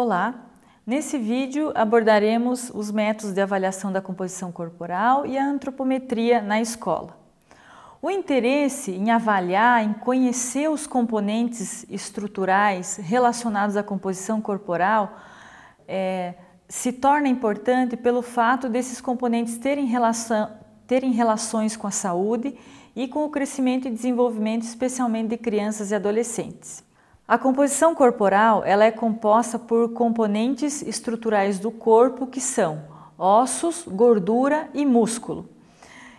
Olá! Nesse vídeo abordaremos os métodos de avaliação da composição corporal e a antropometria na escola. O interesse em avaliar, em conhecer os componentes estruturais relacionados à composição corporal é, se torna importante pelo fato desses componentes terem, relação, terem relações com a saúde e com o crescimento e desenvolvimento, especialmente de crianças e adolescentes. A composição corporal ela é composta por componentes estruturais do corpo que são ossos, gordura e músculo.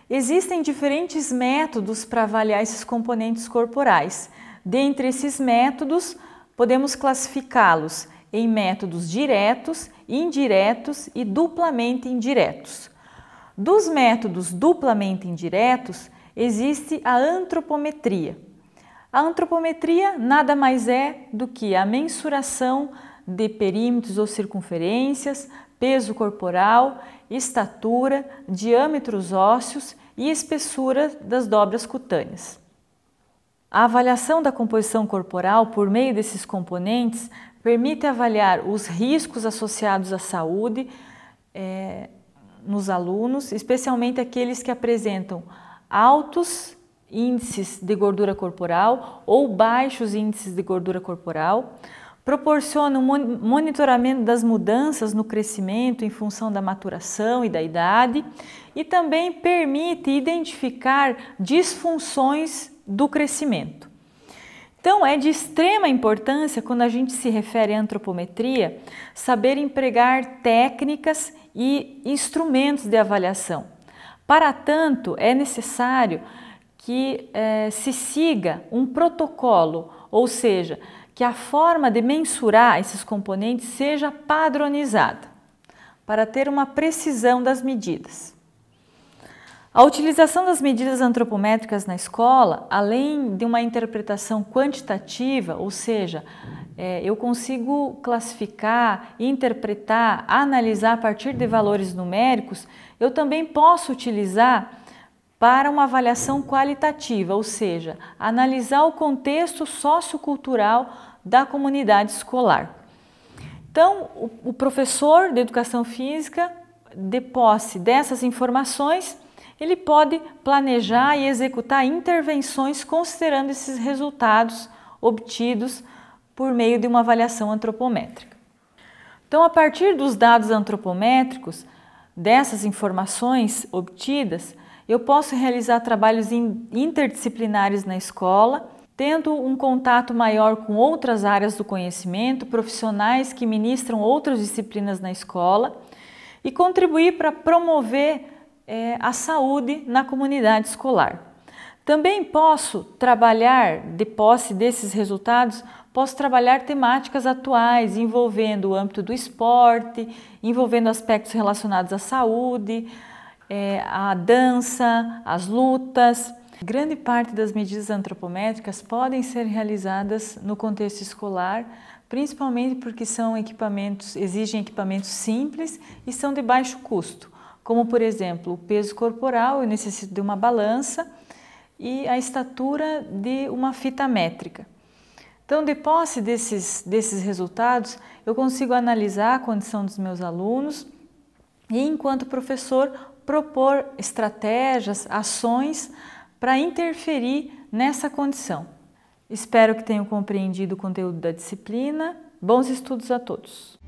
Existem diferentes métodos para avaliar esses componentes corporais. Dentre esses métodos, podemos classificá-los em métodos diretos, indiretos e duplamente indiretos. Dos métodos duplamente indiretos, existe a antropometria. A antropometria nada mais é do que a mensuração de perímetros ou circunferências, peso corporal, estatura, diâmetros ósseos e espessura das dobras cutâneas. A avaliação da composição corporal por meio desses componentes permite avaliar os riscos associados à saúde é, nos alunos, especialmente aqueles que apresentam altos índices de gordura corporal ou baixos índices de gordura corporal, proporciona um monitoramento das mudanças no crescimento em função da maturação e da idade e também permite identificar disfunções do crescimento. Então, é de extrema importância, quando a gente se refere à antropometria, saber empregar técnicas e instrumentos de avaliação. Para tanto, é necessário que eh, se siga um protocolo, ou seja, que a forma de mensurar esses componentes seja padronizada, para ter uma precisão das medidas. A utilização das medidas antropométricas na escola, além de uma interpretação quantitativa, ou seja, eh, eu consigo classificar, interpretar, analisar a partir de valores numéricos, eu também posso utilizar para uma avaliação qualitativa, ou seja, analisar o contexto sociocultural da comunidade escolar. Então, o professor de educação física, de posse dessas informações, ele pode planejar e executar intervenções considerando esses resultados obtidos por meio de uma avaliação antropométrica. Então, a partir dos dados antropométricos, dessas informações obtidas, eu posso realizar trabalhos interdisciplinares na escola, tendo um contato maior com outras áreas do conhecimento, profissionais que ministram outras disciplinas na escola e contribuir para promover é, a saúde na comunidade escolar. Também posso trabalhar, de posse desses resultados, posso trabalhar temáticas atuais envolvendo o âmbito do esporte, envolvendo aspectos relacionados à saúde, é, a dança, as lutas. Grande parte das medidas antropométricas podem ser realizadas no contexto escolar, principalmente porque são equipamentos, exigem equipamentos simples e são de baixo custo, como por exemplo o peso corporal, eu necessito de uma balança e a estatura de uma fita métrica. Então, de posse desses, desses resultados, eu consigo analisar a condição dos meus alunos e, enquanto professor, propor estratégias, ações para interferir nessa condição. Espero que tenham compreendido o conteúdo da disciplina. Bons estudos a todos!